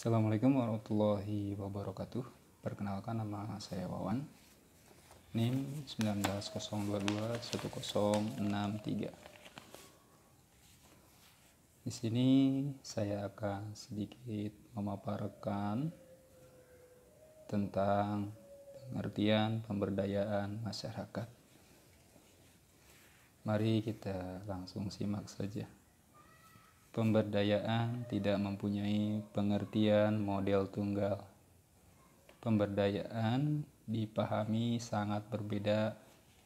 Assalamualaikum warahmatullahi wabarakatuh. Perkenalkan nama saya Wawan. NIM 190221063. Di sini saya akan sedikit memaparkan tentang pengertian pemberdayaan masyarakat. Mari kita langsung simak saja. Pemberdayaan tidak mempunyai pengertian model tunggal. Pemberdayaan dipahami sangat berbeda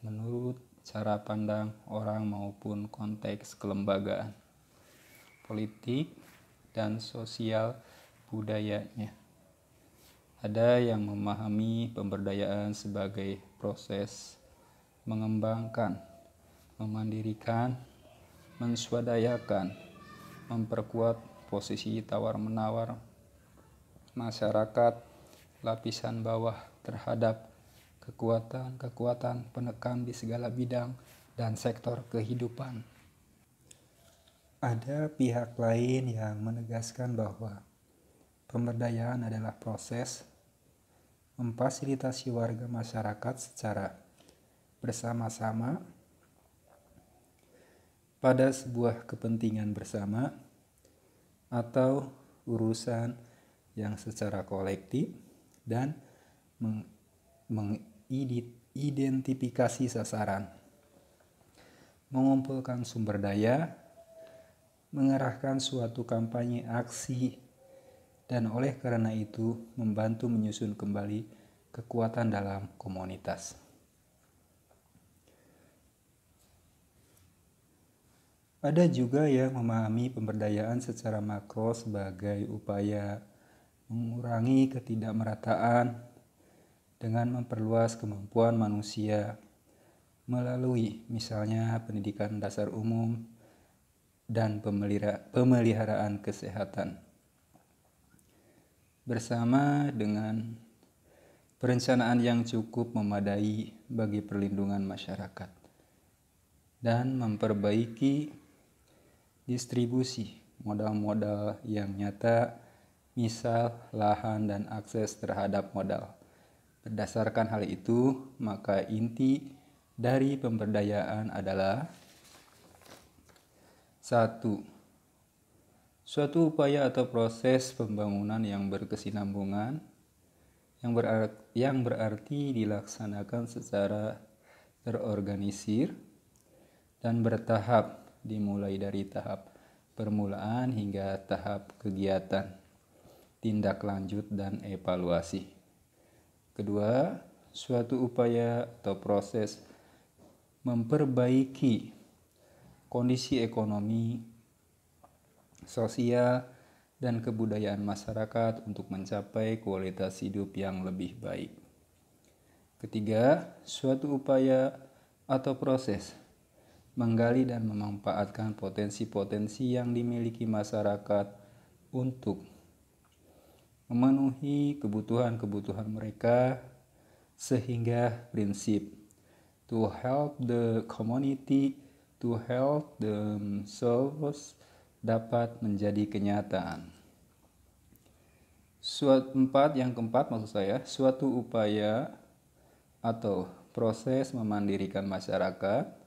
menurut cara pandang orang maupun konteks kelembagaan, politik, dan sosial budayanya. Ada yang memahami pemberdayaan sebagai proses mengembangkan, memandirikan, menswadayakan, memperkuat posisi tawar-menawar masyarakat lapisan bawah terhadap kekuatan-kekuatan penekan di segala bidang dan sektor kehidupan. Ada pihak lain yang menegaskan bahwa pemberdayaan adalah proses memfasilitasi warga masyarakat secara bersama-sama pada sebuah kepentingan bersama atau urusan yang secara kolektif dan meng mengidentifikasi sasaran, mengumpulkan sumber daya, mengerahkan suatu kampanye aksi, dan oleh karena itu membantu menyusun kembali kekuatan dalam komunitas. Ada juga yang memahami pemberdayaan secara makro sebagai upaya mengurangi ketidakmerataan dengan memperluas kemampuan manusia melalui misalnya pendidikan dasar umum dan pemeliharaan kesehatan. Bersama dengan perencanaan yang cukup memadai bagi perlindungan masyarakat dan memperbaiki distribusi modal-modal yang nyata, misal lahan dan akses terhadap modal. Berdasarkan hal itu, maka inti dari pemberdayaan adalah satu Suatu upaya atau proses pembangunan yang berkesinambungan yang berarti, yang berarti dilaksanakan secara terorganisir dan bertahap dimulai dari tahap permulaan hingga tahap kegiatan, tindak lanjut, dan evaluasi. Kedua, suatu upaya atau proses memperbaiki kondisi ekonomi, sosial, dan kebudayaan masyarakat untuk mencapai kualitas hidup yang lebih baik. Ketiga, suatu upaya atau proses menggali dan memanfaatkan potensi-potensi yang dimiliki masyarakat untuk memenuhi kebutuhan-kebutuhan mereka sehingga prinsip to help the community to help themselves dapat menjadi kenyataan. Suatu empat yang keempat maksud saya suatu upaya atau proses memandirikan masyarakat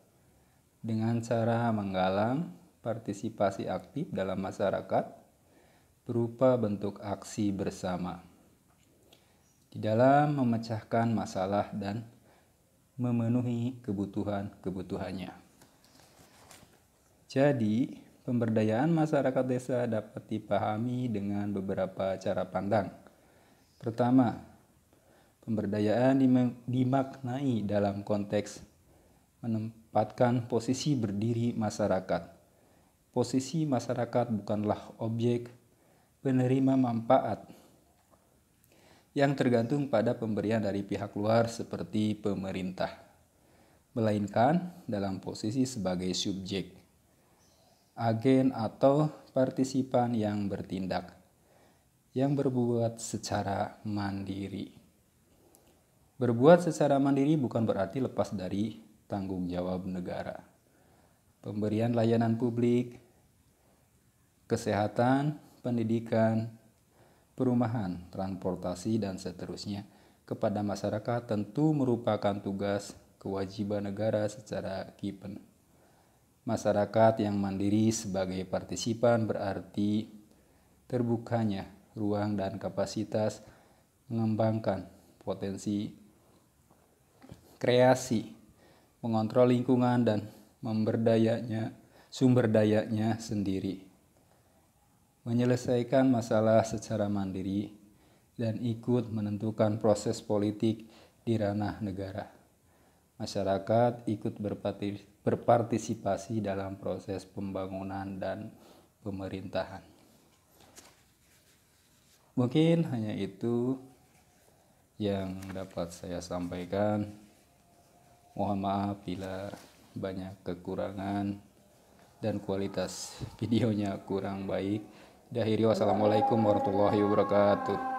dengan cara menggalang partisipasi aktif dalam masyarakat berupa bentuk aksi bersama. Di dalam memecahkan masalah dan memenuhi kebutuhan-kebutuhannya. Jadi, pemberdayaan masyarakat desa dapat dipahami dengan beberapa cara pandang. Pertama, pemberdayaan dimaknai dalam konteks menempatkan menempatkan posisi berdiri masyarakat. Posisi masyarakat bukanlah objek penerima manfaat yang tergantung pada pemberian dari pihak luar seperti pemerintah, melainkan dalam posisi sebagai subjek, agen atau partisipan yang bertindak, yang berbuat secara mandiri. Berbuat secara mandiri bukan berarti lepas dari tanggung jawab negara. Pemberian layanan publik, kesehatan, pendidikan, perumahan, transportasi, dan seterusnya kepada masyarakat tentu merupakan tugas kewajiban negara secara kipen. Masyarakat yang mandiri sebagai partisipan berarti terbukanya ruang dan kapasitas mengembangkan potensi kreasi mengontrol lingkungan dan memberdayanya sumber dayanya sendiri. Menyelesaikan masalah secara mandiri dan ikut menentukan proses politik di ranah negara. Masyarakat ikut berpartisipasi dalam proses pembangunan dan pemerintahan. Mungkin hanya itu yang dapat saya sampaikan. Mohon maaf bila banyak kekurangan dan kualitas videonya kurang baik. Dahiri wassalamualaikum warahmatullahi wabarakatuh.